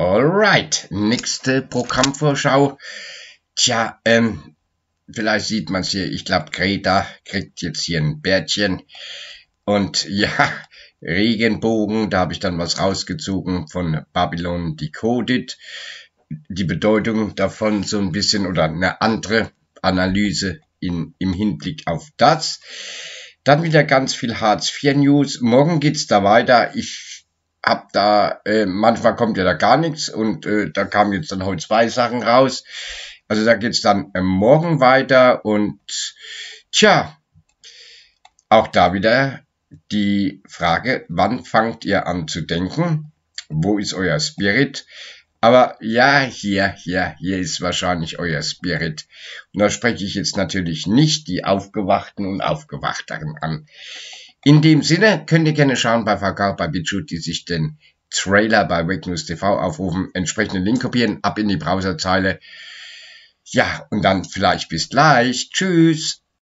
Alright, nächste Programmvorschau. Tja, ähm, vielleicht sieht man es hier. Ich glaube, Greta kriegt jetzt hier ein Bärtchen. Und ja, Regenbogen, da habe ich dann was rausgezogen von Babylon Decoded. Die Bedeutung davon so ein bisschen oder eine andere Analyse in, im Hinblick auf das. Dann wieder ganz viel Hartz IV News. Morgen geht's da weiter. Ich hab da, äh, manchmal kommt ja da gar nichts und äh, da kamen jetzt dann heute zwei Sachen raus. Also da geht's dann äh, morgen weiter und tja, auch da wieder die Frage, wann fangt ihr an zu denken? Wo ist euer Spirit? Aber ja, hier, hier, hier ist wahrscheinlich euer Spirit. Und da spreche ich jetzt natürlich nicht die Aufgewachten und Aufgewachteren an. In dem Sinne könnt ihr gerne schauen bei VK, bei Bitchute, die sich den Trailer bei Wake TV aufrufen, entsprechenden Link kopieren, ab in die Browserzeile. Ja, und dann vielleicht bis gleich. Tschüss.